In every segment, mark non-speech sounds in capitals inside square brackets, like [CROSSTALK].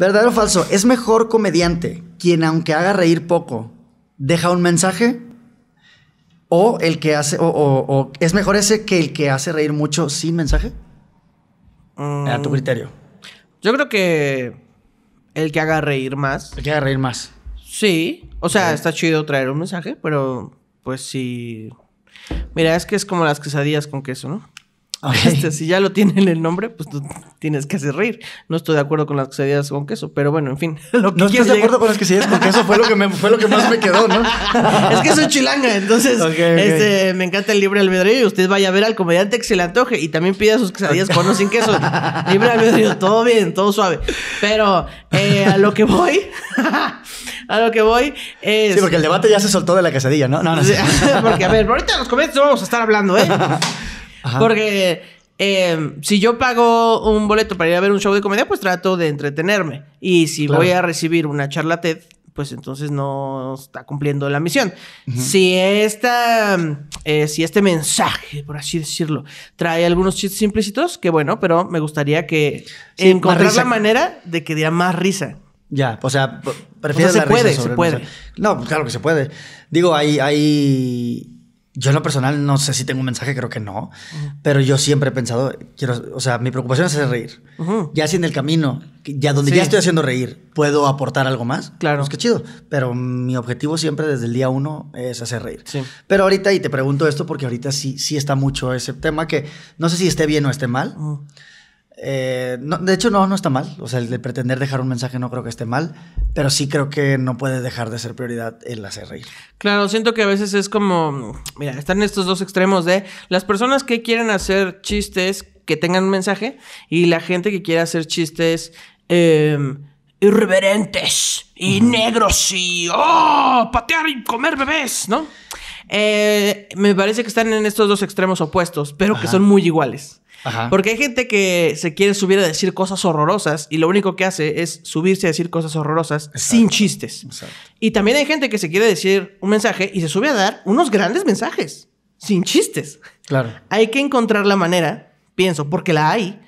¿Verdadero o falso? ¿Es mejor comediante quien, aunque haga reír poco, deja un mensaje? ¿O el que hace, o, es mejor ese que el que hace reír mucho sin mensaje? Mm. A tu criterio. Yo creo que el que haga reír más. El que haga reír más. Sí. O sea, está chido traer un mensaje, pero pues sí. Mira, es que es como las quesadillas con queso, ¿no? [LAUGHS] Este, si ya lo tienen el nombre, pues tú tienes que hacer reír. No estoy de acuerdo con las quesadillas con queso, pero bueno, en fin. [LAUGHS] no estás de acuerdo con las quesadillas con queso, fue lo que, me, fue lo que más me quedó, ¿no? [LAUGHS] es que soy chilanga, entonces este, me encanta el libre albedrío y usted vaya a ver al comediante que se le antoje y también pida sus quesadillas con o sin queso. libre albedrío, todo bien, todo suave. Pero eh, a lo que voy, a lo que voy es... Sí, porque el debate ya se soltó de la quesadilla, ¿no? No, no. porque a ver, ahorita en los comediantes no vamos a estar hablando, ¿eh? Porque eh, si yo pago un boleto para ir a ver un show de comedia, pues trato de entretenerme. Y si voy a recibir una charla TED, pues entonces no está cumpliendo la misión. Si esta, eh, si este mensaje, por así decirlo, trae algunos chistes implícitos, que bueno, pero me gustaría que encontrar la manera de que diera más risa. Ya, o sea, prefiero se puede, se puede. No, pues claro que se puede. Digo, hay, hay yo en lo personal no sé si tengo un mensaje, creo que no, pero yo siempre he pensado, quiero, o sea, mi preocupación es hacer reír. Ya si en el camino, ya donde ya estoy haciendo reír, puedo aportar algo más. Claro. Es pues que chido. Pero mi objetivo siempre desde el día uno es hacer reír. Pero ahorita, y te pregunto esto porque ahorita sí, sí está mucho ese tema que no sé si esté bien o esté mal. Eh, de hecho, no, no está mal. O sea, el de pretender dejar un mensaje no creo que esté mal, pero sí creo que no puede dejar de ser prioridad el hacer reír. Claro, siento que a veces es como, mira, están estos dos extremos de las personas que quieren hacer chistes que tengan un mensaje y la gente que quiere hacer chistes em, irreverentes y negros y, oh, patear y comer bebés, ¿no? Eh, me parece que están en estos dos extremos opuestos, pero que son muy iguales. Porque hay gente que se quiere subir a decir cosas horrorosas y lo único que hace es subirse a decir cosas horrorosas sin chistes. Y también hay gente que se quiere decir un mensaje y se sube a dar unos grandes mensajes sin chistes. Claro. Hay que encontrar la manera, pienso, porque la hay,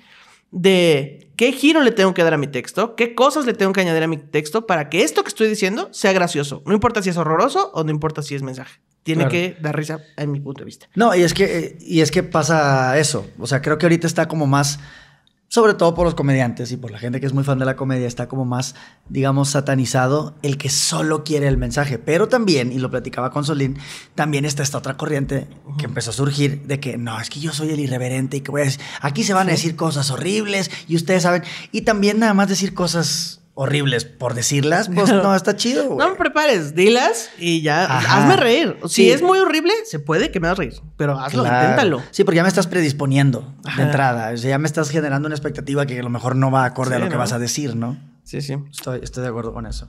de qué giro le tengo que dar a mi texto, qué cosas le tengo que añadir a mi texto para que esto que estoy diciendo sea gracioso. No importa si es horroroso o no importa si es mensaje tiene que dar risa en mi punto de vista. No, y es que y es que pasa eso, o sea, creo que ahorita está como más sobre todo por los comediantes y por la gente que es muy fan de la comedia, está como más, digamos, satanizado el que solo quiere el mensaje. Pero también, y lo platicaba con Solín, también está esta otra corriente que empezó a surgir de que no, es que yo soy el irreverente y que voy a decir, aquí se van a decir cosas horribles y ustedes saben, y también nada más decir cosas horribles por decirlas, pues [LAUGHS] no, está chido. No me prepares, dilas y ya hazme reír. Si es muy horrible, se puede que me hagas reír, pero hazlo, inténtalo. Sí, porque ya me estás predisponiendo de entrada, o sea, ya me estás generando una expectativa que a lo mejor no va acorde a lo que vas a decir, ¿no? Sí, sí. Estoy, estoy de acuerdo con eso.